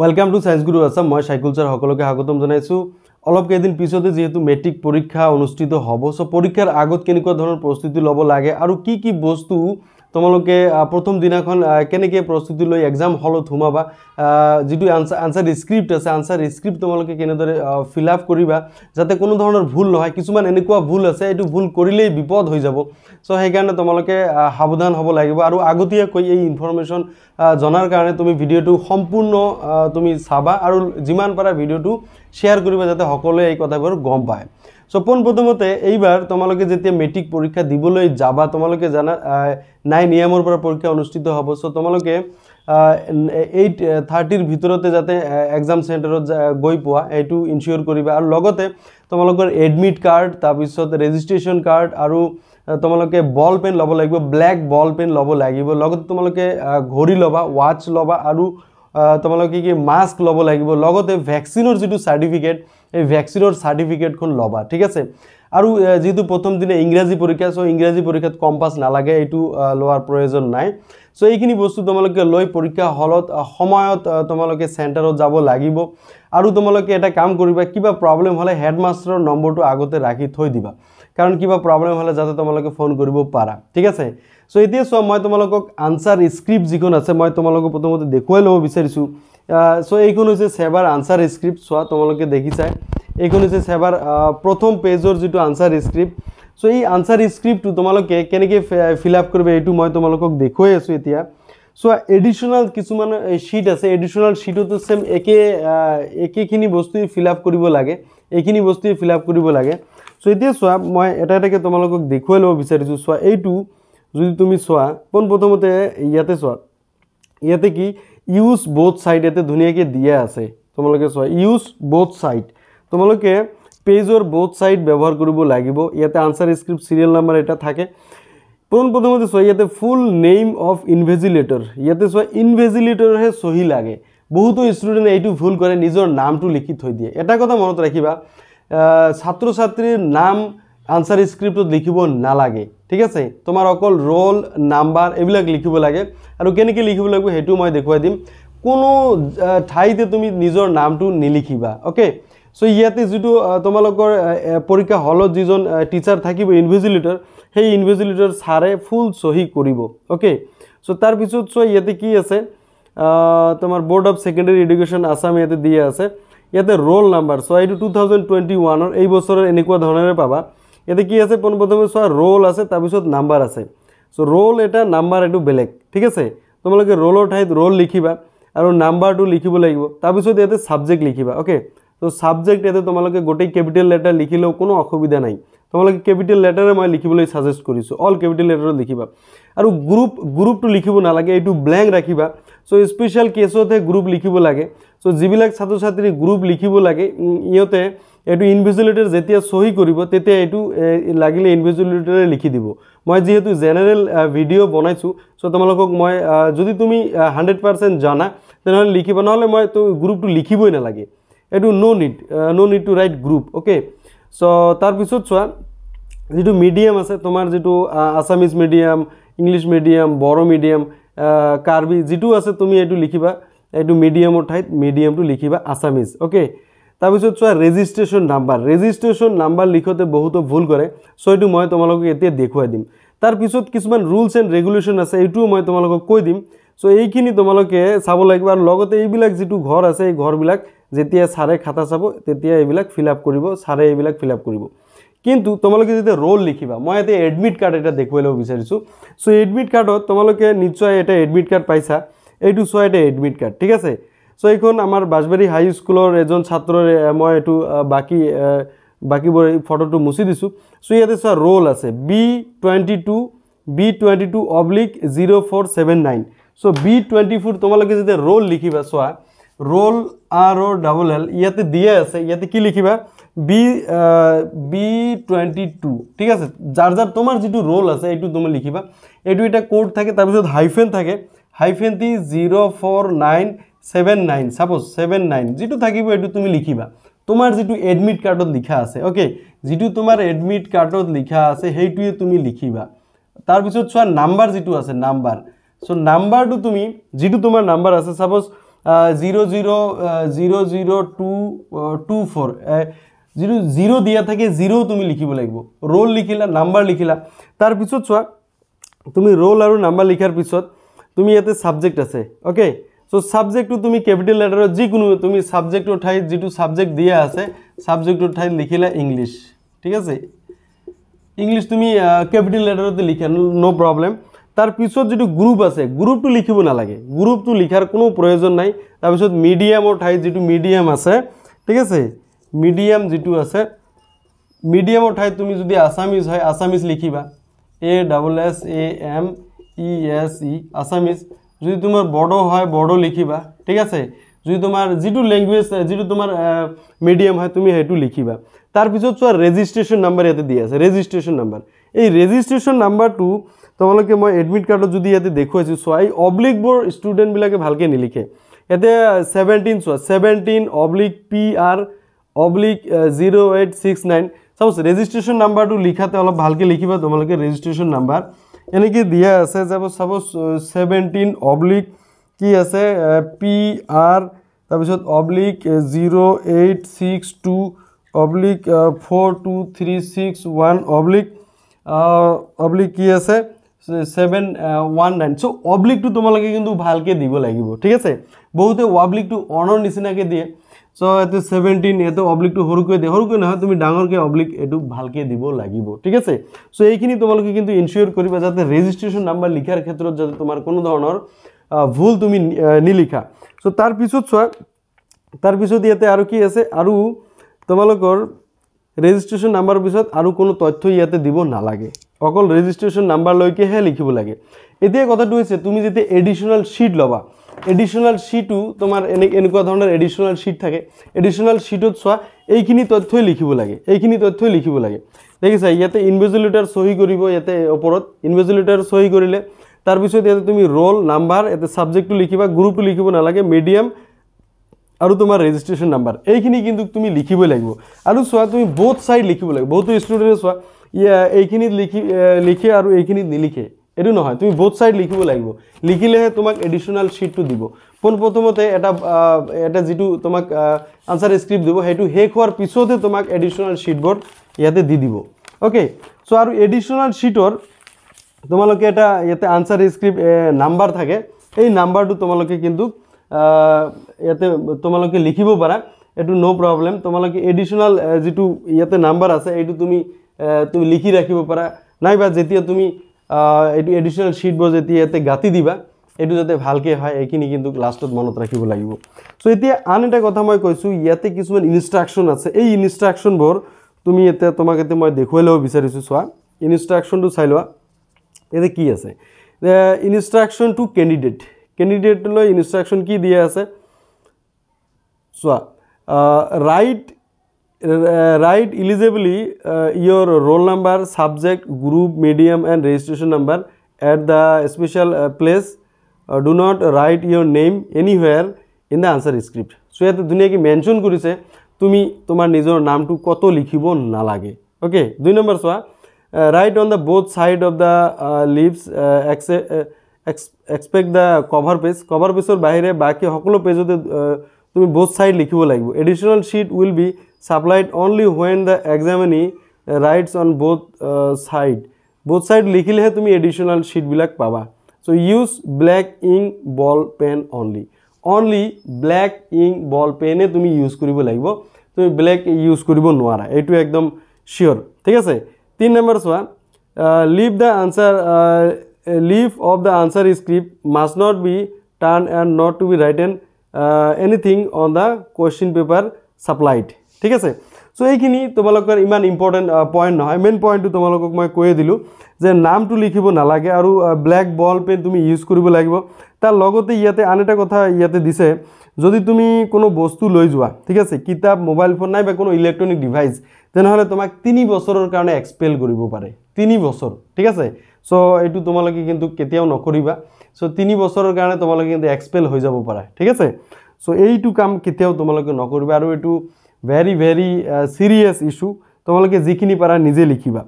Welcome to science গুৰু আছাম মই চাইকুল sir সকলোকে স্বাগতম জনাইছোঁ অলপ কেইদিন পিছতে যিহেতু মেট্ৰিক পৰীক্ষা অনুষ্ঠিত হ'ব চ' পৰীক্ষাৰ আগত কেনেকুৱা ধৰণৰ প্ৰস্তুতি ল'ব লাগে আৰু কি কি বস্তু তোমালোকে প্ৰথম দিনাখন কেনেকৈ প্ৰস্তুতি লৈ এক্সাম হলত সোমাবা যিটো আনচাৰ আনচাৰ স্ক্ৰিপ্ট আছে আনচাৰ স্ক্ৰিপ্ট তোমালোকে কেনেদৰে ফিল আপ কৰিবা যাতে কোনো ধৰণৰ ভুল নহয় কিছুমান এনেকুৱা ভুল আছে এইটো ভুল কৰিলেই বিপদ হৈ যাব চ' সেইকাৰণে তোমালোকে সাৱধান হ'ব লাগিব আৰু আগতীয়াকৈ এই ইনফৰ্মেশ্যন জনাৰ কাৰণে তুমি ভিডিঅ'টো সম্পূৰ্ণ তুমি চাবা আৰু যিমান পাৰা ভিডিঅ'টো শ্বেয়াৰ কৰিবা যাতে সকলোৱে এই কথাবোৰ গম পায় সো পোনপ্ৰথমতে এইবাৰ তোমালোকে যেতিয়া মেট্ৰিক পৰীক্ষা দিবলৈ যাবা তোমালোকে জানা নাই নিয়মৰ পৰা পৰীক্ষা অনুষ্ঠিত হ'ব সো তোমালোকে এইট থাৰ্টিৰ ভিতৰতে যাতে এক্সাম চেণ্টাৰত গৈ পোৱা এইটো ইনচিয়'ৰ কৰিবা আৰু লগতে তোমালোকৰ এডমিট কাৰ্ড তাৰপিছত ৰেজিষ্ট্ৰেশ্যন কাৰ্ড আৰু তোমালোকে বল পেন ল'ব লাগিব ব্লেক বল পেন ল'ব লাগিব লগতে তোমালোকে ঘড়ী ল'বা ৱাচ ল'বা আৰু তোমালোকে কি মাস্ক ল'ব লাগিব লগতে ভেকচিনৰ যিটো চাৰ্টিফিকেট এই ভেকচিনৰ চাৰ্টিফিকেটখন ল'বা ঠিক আছে আৰু যিটো প্ৰথম দিনা ইংৰাজী পৰীক্ষা চ' ইংৰাজী পৰীক্ষাত কম্পাছ নালাগে এইটো লোৱাৰ প্ৰয়োজন নাই চ' এইখিনি বস্তু তোমালোকে লৈ পৰীক্ষা হলত সময়ত তোমালোকে চেণ্টাৰত যাব লাগিব আৰু তোমালোকে এটা কাম কৰিবা কিবা প্ৰব্লেম হ'লে হেডমাষ্টাৰৰ নম্বৰটো আগতে ৰাখি থৈ দিবা কাৰণ কিবা প্ৰব্লেম হ'লে যাতে তোমালোকে ফোন কৰিব পাৰা ঠিক আছে চ' এতিয়া চোৱা মই তোমালোকক আনচাৰ স্ক্ৰিপ্ট যিখন আছে মই তোমালোকক প্ৰথমতে দেখুৱাই ল'ব বিচাৰিছোঁ চ' এইখন হৈছে ছেভাৰ আনচাৰ স্ক্ৰিপ্ট চোৱা তোমালোকে দেখিছাই এইখন হৈছে ছেভাৰ প্ৰথম পেজৰ যিটো আনচাৰ স্ক্ৰিপ্ট চ' এই আনচাৰ স্ক্ৰিপ্টটো তোমালোকে কেনেকৈ ফিল আপ কৰিব এইটো মই তোমালোকক দেখুৱাই আছোঁ এতিয়া চোৱা এডিশ্যনেল কিছুমান শ্বীট আছে এডিশ্যনেল শ্বীটতো ছেম একে একেখিনি বস্তুৱে ফিল আপ কৰিব লাগে এইখিনি বস্তুৱে ফিল আপ কৰিব লাগে চ' এতিয়া চোৱা মই এটা এটাকৈ তোমালোকক দেখুৱাই ল'ব বিচাৰিছোঁ চোৱা এইটো যদি তুমি চোৱা পোনপ্ৰথমতে ইয়াতে চোৱা ইয়াতে কি ইউজ বোথ সাইড ইয়াতে ধুনিয়াকে দিয়া আছে তোমালোকে চোৱা ইউজ বোথ সাইড তোমালোকে পেজৰ বোথ সাইড ব্যৱহাৰ কৰিব লাগিব ইয়াতে আনসাৰ স্ক্ৰিপ্ট চিৰিয়েল নাম্বাৰ এটা থাকে প্ৰথমতে চোৱা ইয়াতে ফুল নেইম অফ ইনভেজিলেটৰ ইয়াতে চোৱা ইনভেজিলেটৰহে চহী লাগে বহুতো ষ্টুডেণ্টে এইটো ভুল কৰে নিজৰ নামটো লিখি থৈ দিয়ে এটা কথা মনত ৰাখিবা ছাত্ৰ ছাত্ৰীৰ নাম আনসার স্ক্রিপ্ট লিখব নালাগে ঠিক আছে তোমার অকল রোল নাম্বার এইবিল লিখব লাগে আর কেনকে লিখব লাগবে সেইটা মানে দেখাই দিম কোনো ঠাইতে তুমি নিজের নামট নিলিখিবা ওকে সো ইয়াতে যদি তোমালকর পরীক্ষা হলত যখন টিচার থাকি ইনভিজিলেটর সেই ইনভিজিলেটর সারে ফুল সহি করব ওকে সো তারপিছত সো ইয়াতে কি আছে তোমার Board of Secondary Education Assam ইয়াতে দিয়ে আছে ইয়াতে রোল নাম্বার সো এই টু থাউজেন্ড টুয়েন্টি ওয়ানের এই বছরের এনেকা ধরনের পাবা ইয়াতে কি আছে পোনপ্ৰথমে চোৱা ৰোল আছে তাৰপিছত নাম্বাৰ আছে চ' ৰোল এটা নাম্বাৰ এইটো বেলেগ ঠিক আছে তোমালোকে ৰোলৰ ঠাইত ৰোল লিখিবা আৰু নাম্বাৰটো লিখিব লাগিব তাৰপিছত ইয়াতে ছাবজেক্ট লিখিবা অ'কে চ' ছাবজেক্ট ইয়াতে তোমালোকে গোটেই কেপিটেল লেটাৰ লিখিলেও কোনো অসুবিধা নাই তোমালোকে কেপিটেল লেটাৰে মই লিখিবলৈ ছাজেষ্ট কৰিছোঁ অল কেপিটেল লেটাৰত লিখিবা আৰু গ্ৰুপ গ্ৰুপটো লিখিব নালাগে এইটো ব্লেংক ৰাখিবা চ' স্পেচিয়েল কেছতহে গ্ৰুপ লিখিব লাগে চ' যিবিলাক ছাত্ৰ ছাত্ৰী গ্ৰুপ লিখিব লাগে ইহঁতে এইটো ইনভিজুলেটৰ যেতিয়া চহি কৰিব তেতিয়া এইটো লাগিলে ইনভিজুলেটৰে লিখি দিব মই যিহেতু জেনেৰেল ভিডিঅ' বনাইছোঁ চ' তোমালোকক মই যদি তুমি হাণ্ড্ৰেড পাৰ্চেণ্ট জানা তেনেহ'লে লিখিব নহ'লে মই তো গ্ৰুপটো লিখিবই নালাগে এইটো no' need no' need to write group okay so' তাৰপিছত চোৱা যিটো মিডিয়াম আছে তোমাৰ যিটো Assamese medium English medium Bodo medium Karbi যিটো আছে তুমি এইটো লিখিবা এইটো মিডিয়ামৰ ঠাইত মিডিয়ামটো লিখিবা আছামিজ অ'কে তাৰপিছত চোৱা ৰেজিষ্ট্ৰেশ্যন নাম্বাৰ ৰেজিষ্ট্ৰেশ্যন নাম্বাৰ লিখোঁতে বহুতো ভুল কৰে চ' এইটো মই তোমালোকক এতিয়া দেখুৱাই দিম তাৰপিছত কিছুমান ৰুলছ এণ্ড ৰেগুলেশ্যন আছে এইটোও মই তোমালোকক কৈ দিম চ' এইখিনি তোমালোকে চাব লাগিব আৰু লগতে এইবিলাক যিটো ঘৰ আছে এই ঘৰবিলাক যেতিয়া ছাৰে খাতা চাব তেতিয়া এইবিলাক ফিল আপ কৰিব ছাৰে এইবিলাক ফিল আপ কৰিব কিন্তু তোমালোকে যেতিয়া ৰোল লিখিবা মই এতিয়া এডমিট কাৰ্ড এটা দেখুৱাই ল'ব বিচাৰিছোঁ চ' এডমিট কাৰ্ডত তোমালোকে নিশ্চয় এটা এডমিট কাৰ্ড পাইছা এইটো চোৱা এটা এডমিট কাৰ্ড ঠিক আছে চ' এইখন আমাৰ বাঁচবাৰী হাই স্কুলৰ এজন ছাত্ৰৰে মই এইটো বাকী বাকীবোৰ এই ফটোটো মুচি দিছোঁ চ' ইয়াতে চোৱা ৰোল আছে B twenty two B twenty two oblique zero' four seven nine so' B twenty four তোমালোকে যেতিয়া ৰোল লিখিবা চোৱা roll R O' double L ইয়াতে দিয়া আছে ইয়াতে কি লিখিবা বি বি টুৱেণ্টি টু ঠিক আছে যাৰ যাৰ তোমাৰ যিটো ৰোল আছে এইটো তুমি লিখিবা এইটো এটা ক'ড থাকে তাৰপিছত হাইফেন থাকে hyphen T zero' four nine seven nine suppose seven nine যিটো থাকিব সেইটো তুমি লিখিবা তোমাৰ যিটো এডমিট কাৰ্ডত লিখা আছে অ'কে যিটো তোমাৰ এডমিট কাৰ্ডত লিখা আছে সেইটোৱে তুমি লিখিবা তাৰপিছত চোৱা নাম্বাৰ যিটো আছে নাম্বাৰ চ' নাম্বাৰটো তুমি যিটো তোমাৰ নাম্বাৰ আছে suppose zero' zero' zero' zero' two two four যিটো জিৰ' দিয়া থাকে জিৰ' তুমি লিখিব লাগিব ৰ'ল লিখিলা নাম্বাৰ লিখিলা তাৰপিছত চোৱা তুমি ৰ'ল আৰু নাম্বাৰ লিখাৰ পিছত তুমি ইয়াতে ছাবজেক্ট আছে অ'কে সো সাবজেক্টটো তুমি ক্যাপিটেল লেটাৰত যিকোনো তুমি সাবজেক্টৰ ঠাইত যিটো সাবজেক্ট দিয়া আছে সাবজেক্টৰ ঠাইত লিখিলা ইংলিছ ঠিক আছে ইংলিছ তুমি ক্যাপিটেল লেটারতে লিখা নো প্রবলেম তারপর যদি গ্রুপ আছে গ্রুপটো লিখিব নালাগে গ্রুপটো লিখার কোনো প্রয়োজন নাই তারপর মিডিয়ামৰ ঠাইত যিটো মিডিয়াম আছে ঠিক আছে মিডিয়াম যিটো আছে মিডিয়ামৰ ঠাইত তুমি যদি আসামিজ হয় আসামিজ লিখিবা এ double S A M E S E Assamese যদি তোমাৰ বড়ো হয় বড়ো লিখিবা ঠিক আছে যদি তোমাৰ যিটো লেংগুৱেজ যিটো তোমাৰ মিডিয়াম হয় তুমি সেইটো লিখিবা তাৰপিছত চোৱা ৰেজিষ্ট্ৰেশ্যন নাম্বাৰ ইয়াতে দি আছে ৰেজিষ্ট্ৰেশ্যন নাম্বাৰ এই ৰেজিষ্ট্ৰেশ্যন নাম্বাৰটো তোমালোকে মই এডমিট কাৰ্ডত যদি ইয়াতে দেখুৱাইছোঁ চোৱা এই অব্লিকবোৰ ষ্টুডেণ্টবিলাকে ভালকৈ নিলিখে ইয়াতে ছেভেণ্টিন চোৱা seventeen oblique P R oblique zero' eight six nine চাবচোন ৰেজিষ্ট্ৰেশ্যন নাম্বাৰটো লিখাতে অলপ ভালকৈ লিখিবা তোমালোকে ৰেজিষ্ট্ৰেশ্যন নাম্বাৰ यानी कि दिया आज जब सब सेवेन्टीन अब्लिक कि आज पी आर तक oblique zero eight six two oblique four two three six one oblique oblique कि आज seven one nine so oblique तुम लोग भल्के दु लगे ठीक है बहुते अब्लिक तो अणर निचिन के दिए so, সো এতে সেভেন্টিন এত অব্লিকটা সরকে দিয়ে সরকে নয় তুমি ডরকে অব্লিক এই ভালকে দিব লাগিব ঠিক আছে সো এইখানে তোমালে কিন্তু ইনশিওর করবা যাতে রেজিস্ট্রেশন নাম্বার লিখার ক্ষেত্রে যাতে তোমার কোনো ধরনের ভুল তুমি নিলিখা সো তারপিছত চা তারপিছত ইয়াতে আর কি আছে আর তোমালকর রেজিস্ট্রেশন নাম্বার পিছত আর কোনো তথ্য ইয়াতে দিব না লাগে অকল রেজিস্ট্রেশন নাম্বার লকে হে লিখব লাগে এতিয়া কথাটা হয়েছে তুমি যেতে এডিশনাল শিট লবা এডিশ্যনেল শ্বিটো তোমাৰ এনে এনেকুৱা ধৰণৰ এডিশ্যনেল শ্বিট থাকে এডিশ্যনেল শ্বিটত চোৱা এইখিনি তথ্যই লিখিব লাগে এইখিনি তথ্যই লিখিব লাগে দেখিছা ইয়াতে ইনভেজিলেটাৰ চহী কৰিব ইয়াতে ওপৰত ইনভেজিলেটাৰ চহী কৰিলে তাৰপিছত ইয়াতে তুমি ৰোল নাম্বাৰ ইয়াতে ছাবজেক্টটো লিখিবা গ্ৰুপটো লিখিব নালাগে মিডিয়াম আৰু তোমাৰ ৰেজিষ্ট্ৰেশ্যন নাম্বাৰ এইখিনি কিন্তু তুমি লিখিবই লাগিব আৰু চোৱা তুমি বহুত চাইড লিখিব লাগে বহুতো ষ্টুডেণ্টে চোৱা এইখিনিত লিখি লিখে আৰু এইখিনিত নিলিখে এইটো নহয় তুমি বোথ চাইড লিখিব লাগিব লিখিলেহে তোমাক এডিশ্যনেল শ্বিটটো দিব পোনপ্ৰথমতে এটা এটা যিটো তোমাক আনচাৰ স্ক্ৰিপ্ট দিব সেইটো শেষ হোৱাৰ পিছতহে তোমাক এডিশ্যনেল শ্বিটবোৰ ইয়াতে দি দিব অ'কে চ' আৰু এডিশ্যনেল শ্বিটৰ তোমালোকে এটা ইয়াতে আনচাৰ স্ক্ৰিপ্ট নাম্বাৰ থাকে এই নাম্বাৰটো তোমালোকে কিন্তু ইয়াতে তোমালোকে লিখিব পাৰা এইটো ন' প্ৰব্লেম তোমালোকে এডিশ্যনেল যিটো ইয়াতে নাম্বাৰ আছে এইটো তুমি তুমি লিখি ৰাখিব পাৰা নাইবা যেতিয়া তুমি এইটো এডিশ্যনেল শ্বীটবোৰ যেতিয়া ইয়াতে গাঁতি দিবা এইটো যাতে ভালকৈ হয় এইখিনি কিন্তু লাষ্টত মনত ৰাখিব লাগিব চ' এতিয়া আন এটা কথা মই কৈছোঁ ইয়াতে কিছুমান ইনষ্ট্ৰাকশ্যন আছে এই ইনষ্ট্ৰাকশ্যনবোৰ তুমি এতিয়া তোমাক এতিয়া মই দেখুৱাই ল'ব বিচাৰিছোঁ চোৱা ইনষ্ট্ৰাকশ্যনটো চাই লোৱা ইয়াতে কি আছে ইনষ্ট্ৰাকশ্যন টু কেণ্ডিডেট কেণ্ডিডেটলৈ ইনষ্ট্ৰাকশ্যন কি দিয়া আছে চোৱা right write eligibly uh, your roll number, subject, group, medium and registration number at the special uh, place. Uh, do not write your name anywhere in the answer script. So, you have to mention that you have to name to koto likhibo nalage. Okay, two number swa. Write on the both side of the uh, leaves, uh, accept, uh, expect the cover page. Cover page or bahire, baki hokulo page of the uh, তুমি both side লিখিব লাগিব additional sheet will be supplied only when the examinee writes on both side both side লিখিলেহে তুমি additional শীটবিলাক পাবা so' use black ink ball pen only only black ink ball পেনে তুমি use কৰিব লাগিব তুমি ব্লেক ইউজ কৰিব নোৱাৰা এইটো একদম চিয়'ৰ ঠিক আছে তিনি নম্বর চোৱা leave the answer leave of the answer script must not be turn and not to be write anything on the question paper supplied ঠিক আছে চ' এইখিনি তোমালোকৰ ইমান ইম্পৰ্টেণ্ট পইণ্ট নহয় মেইন পইণ্টটো তোমালোকক মই কৈয়ে দিলোঁ যে নামটো লিখিব নালাগে আৰু ব্লেক বল পেন তুমি ইউজ কৰিব লাগিব তাৰ লগতে ইয়াতে আন এটা কথা ইয়াতে দিছে যদি তুমি কোনো বস্তু লৈ যোৱা ঠিক আছে কিতাপ মোবাইল ফোন নাই বা কোনো ইলেক্ট্ৰনিক ডিভাইচ তেনেহ'লে তোমাক তিনি বছৰৰ কাৰণে এক্সপেল কৰিব পাৰে তিনি বছৰ ঠিক আছে চ' এইটো তোমালোকে কিন্তু কেতিয়াও নকৰিবা চ' তিনি বছৰৰ কাৰণে তোমালোকে কিন্তু এক্সপেল হৈ যাব পাৰা ঠিক আছে চ' এইটো কাম কেতিয়াও তোমালোকে নকৰিবা আৰু এইটো ভেৰি ভেৰি ছিৰিয়াছ ইছ্যু তোমালোকে যিখিনি পাৰা নিজে লিখিবা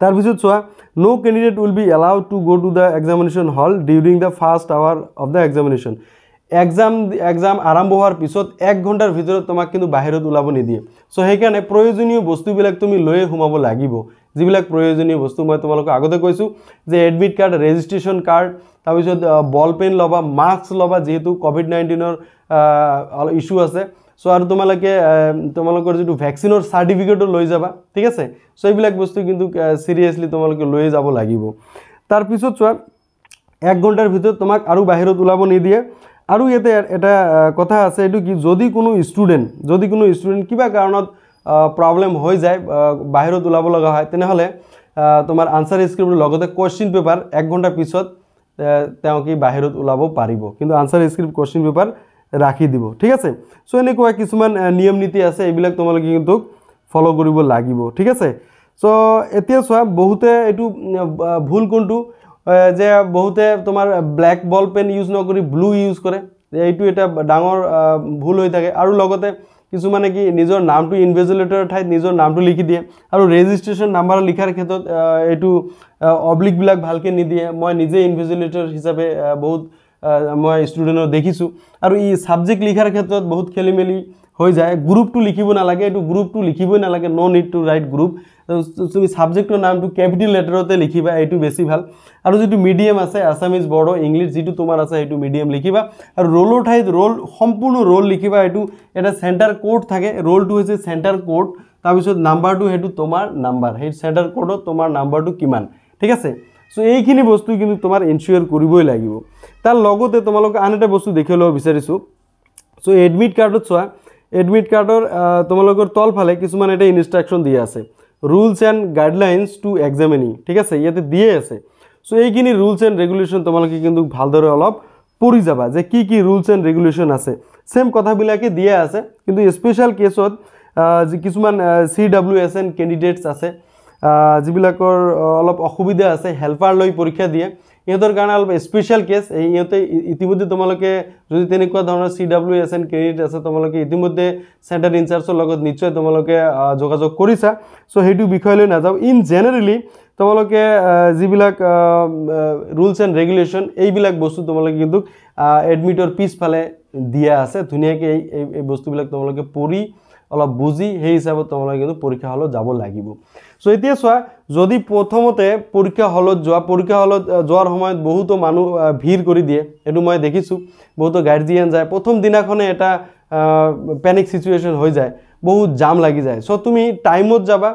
তাৰপিছত চোৱা no' candidate will be allowed to go' to the examination hall during the first hour of the examination exam exam আৰম্ভ হোৱাৰ পিছত এক ঘণ্টাৰ ভিতৰত তোমাক কিন্তু বাহিৰত ওলাব নিদিয়ে চ' সেইকাৰণে প্ৰয়োজনীয় বস্তুবিলাক তুমি লৈয়ে সোমাব লাগিব যিবিলাক প্ৰয়োজনীয় বস্তু মই তোমালোকক আগতে কৈছোঁ যে এডমিট কাৰ্ড ৰেজিষ্ট্ৰেশ্যন কাৰ্ড তাৰপিছত বল পেন ল'বা মাস্ক ল'বা যিহেতু ক'ভিড নাইণ্টিনৰ অলপ ইছ্যু আছে চ' আৰু তোমালোকে তোমালোকৰ যিটো ভেকচিনৰ চাৰ্টিফিকেটো লৈ যাবা ঠিক আছে চ' এইবিলাক বস্তু কিন্তু ছিৰিয়াছলি তোমালোকে লৈয়ে যাব লাগিব তাৰপিছত চোৱা এক ঘণ্টাৰ ভিতৰত তোমাক আৰু বাহিৰত ওলাব নিদিয়ে আৰু ইয়াতে এটা কথা আছে এইটো কি যদি কোনো ষ্টুডেণ্ট যদি কোনো ষ্টুডেণ্ট কিবা কাৰণত প্ৰব্লেম হৈ যায় বাহিৰত ওলাব লগা হয় তেনেহ'লে তোমাৰ আনচাৰ স্ক্ৰিপ্ট লগতে কুৱেশ্যন পেপাৰ এক ঘণ্টা পিছত তেওঁ কি বাহিৰত ওলাব পাৰিব কিন্তু আনচাৰ স্ক্ৰিপ্ট কুৱেশ্যন পেপাৰ ৰাখি দিব ঠিক আছে চ' এনেকুৱা কিছুমান নিয়ম নীতি আছে এইবিলাক তোমালোকে কিন্তু ফ'ল' কৰিব লাগিব ঠিক আছে চ' এতিয়া চোৱা বহুতে এইটো ভুল কোনটো যে বহুতে তোমাৰ ব্লেক বল পেন ইউজ নকৰি ব্লু ইউজ কৰে এইটো এটা ডাঙৰ ভুল হৈ থাকে আৰু লগতে কিছুমানে কি নিজৰ নামটো ইনভেজিলেটৰ ঠাইত নিজৰ নামটো লিখি দিয়ে আৰু ৰেজিষ্ট্ৰেশ্যন নাম্বাৰ লিখাৰ ক্ষেত্ৰত এইটো অব্লিকবিলাক ভালকৈ নিদিয়ে মই নিজে ইনভেজিলেটৰ হিচাপে বহুত মই ষ্টুডেণ্টৰ দেখিছোঁ আৰু ই ছাবজেক্ট লিখাৰ ক্ষেত্ৰত বহুত খেলি মেলি হৈ যায় গ্ৰুপটো লিখিব নালাগে এইটো গ্ৰুপটো লিখিবই নালাগে no' need to write group তুমি ছাবজেক্টৰ নামটো কেপিটেল লেটাৰতে লিখিবা এইটো বেছি ভাল আৰু যিটো মিডিয়াম আছে আছামিজ বড়ো ইংলিছ যিটো তোমাৰ আছে সেইটো মিডিয়াম লিখিবা আৰু ৰোলৰ ঠাইত ৰোল সম্পূৰ্ণ ৰোল লিখিবা এইটো এটা চেণ্টাৰ কোৰ্ট থাকে ৰোলটো হৈছে চেণ্টাৰ কোৰ্ট তাৰপিছত নাম্বাৰটো সেইটো তোমাৰ নাম্বাৰ সেই চেণ্টাৰ কোৰ্টত তোমাৰ নাম্বাৰটো কিমান ঠিক আছে চ' এইখিনি বস্তু কিন্তু তোমাৰ ইনচিয়'ৰ কৰিবই লাগিব তাৰ লগতে তোমালোকে আন এটা বস্তু দেখুৱাই ল'ব বিচাৰিছোঁ চ' এডমিট কাৰ্ডত চোৱা এডমিট কাৰ্ডৰ তোমালোকৰ তলফালে কিছুমান এটা ইনষ্ট্ৰাকশ্যন দিয়া আছে rules and guidelines to examining ঠিক আছে ইয়াতে দিয়ে আছে চ' এইখিনি ৰুলছ এণ্ড ৰেগুলেশ্যন তোমালোকে কিন্তু ভালদৰে অলপ পঢ়ি যাবা যে কি কি ৰুলছ এণ্ড ৰেগুলেশ্যন আছে ছেম কথাবিলাকে দিয়া আছে কিন্তু স্পেচিয়েল কেছত যি কিছুমান C W S N candidates আছে যিবিলাকৰ অলপ অসুবিধা আছে হেল্পাৰ লৈ পৰীক্ষা দিয়ে ইহঁতৰ কাৰণে অলপ স্পেচিয়েল কেছ ইহঁতে ইতিমধ্যে তোমালোকে যদি তেনেকুৱা ধৰণৰ C W S N credit আছে তোমালোকে ইতিমধ্যে চেণ্টাৰ ইনচাৰ্জৰ লগত নিশ্চয় তোমালোকে যোগাযোগ কৰিছা চ' সেইটো বিষয়লৈ নাযাওঁ ইন জেনেৰেলি তোমালোকে যিবিলাক ৰুলছ এণ্ড ৰেগুলেশ্যন এইবিলাক বস্তু তোমালোকে কিন্তু এডমিটৰ পিছফালে দিয়া আছে ধুনীয়াকৈ এই বস্তুবিলাক তোমালোকে পঢ়ি অলপ বুজি সেই হিচাপত তোমালোকে কিন্তু পৰীক্ষা হলত যাব লাগিব সো এতিয়া চোৱা যদি প্ৰথমতে পৰীক্ষা হলত যোৱা পৰীক্ষা হলত যোৱাৰ সময়ত বহুতো মানুহ ভিৰ কৰি দিয়ে এইটো মই দেখিছোঁ বহুতো গাৰ্জিয়ান যায় প্ৰথম দিনাখনে এটা পেনিক চিচুৱেশ্যন হৈ যায় বহুত জাম লাগি যায় চ' তুমি টাইমত যাবা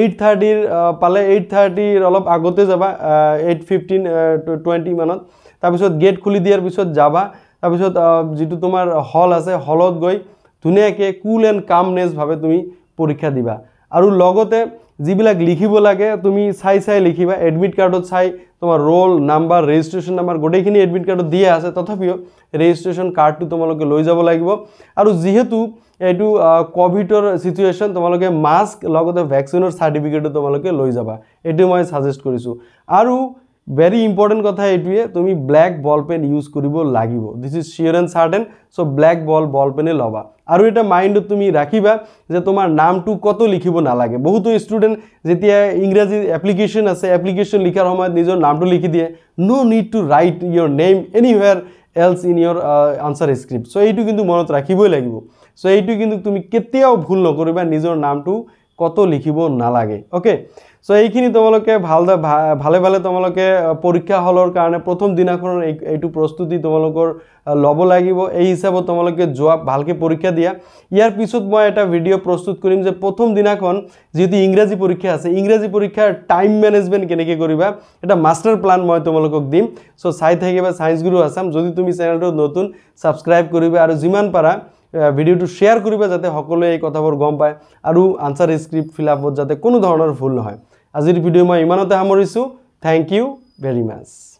এইট থাৰ্টিৰ পালে এইট থাৰ্টিৰ অলপ আগতে যাবা এইট ফিফটিন টুৱেণ্টি মানত তাৰপিছত গেট খুলি দিয়াৰ পিছত যাবা তাৰপিছত যিটো তোমাৰ হল আছে হলত গৈ ধুনীয়াকৈ কুল এণ্ড কামনেছভাৱে তুমি পৰীক্ষা দিবা আৰু লগতে যিবিলাক লিখিব লাগে তুমি চাই চাই লিখিবা এডমিট কাৰ্ডত চাই তোমাৰ ৰোল নাম্বাৰ ৰেজিষ্ট্ৰেশ্যন নাম্বাৰ গোটেইখিনি এডমিট কাৰ্ডত দিয়া আছে তথাপিও ৰেজিষ্ট্ৰেশ্যন কাৰ্ডটো তোমালোকে লৈ যাব লাগিব আৰু যিহেতু এইটো ক'ভিডৰ চিটুৱেশ্যন তোমালোকে মাস্ক লগতে ভেকচিনৰ চাৰ্টিফিকেটো তোমালোকে লৈ যাবা এইটো মই ছাজেষ্ট কৰিছোঁ আৰু ভেরি ইম্পর্টেন্ট কথা এইটে তুমি ব্ল্যাক বল পেন ইউজ করব লাগিব this is sure and certain so black ball ball পেনে লবা আর এটা মাইন্ড তুমি রাখবা যে তোমার নামটু কত লিখিব না লাগে বহুতো স্টুডেন্ট যেতিয়া ইংরাজি অ্যাপ্লিকেশন আছে অ্যাপ্লিকেশন লিখার সময় নিজের নামটু লিখি দিয়ে no need to write your name anywhere else in your answer script so এইটু কিন্তু মনত রাখবই লাগিব সো এইটু কিন্তু তুমি কেতিয়াও ভুল নকরিবা নিজের নামটু কত লিখিব না লাগে ওকে চ' এইখিনি তোমালোকে ভাল ভালে ভালে তোমালোকে পৰীক্ষা হলৰ কাৰণে প্ৰথম দিনাখনৰ এই এইটো প্ৰস্তুতি তোমালোকৰ ল'ব লাগিব এই হিচাপত তোমালোকে যোৱা ভালকৈ পৰীক্ষা দিয়া ইয়াৰ পিছত মই এটা ভিডিঅ' প্ৰস্তুত কৰিম যে প্ৰথম দিনাখন যিহেতু ইংৰাজী পৰীক্ষা আছে ইংৰাজী পৰীক্ষাৰ টাইম মেনেজমেণ্ট কেনেকৈ কৰিবা এটা মাষ্টাৰ প্লান মই তোমালোকক দিম চ' চাই থাকিবা চায়েন্স গুৰু আছাম যদি তুমি চেনেলটোত নতুন ছাবস্ক্ৰাইব কৰিবা আৰু যিমান পাৰা ভিডিঅ'টো শ্বেয়াৰ কৰিবা যাতে সকলোৱে এই কথাবোৰ গম পায় আৰু আনচাৰ স্ক্ৰিপ্ট ফিল আপত যাতে কোনো ধৰণৰ ভুল নহয় আজিৰ ভিডিঅ' মই ইমানতে সামৰিছোঁ থেংক ইউ ভেৰি মাছ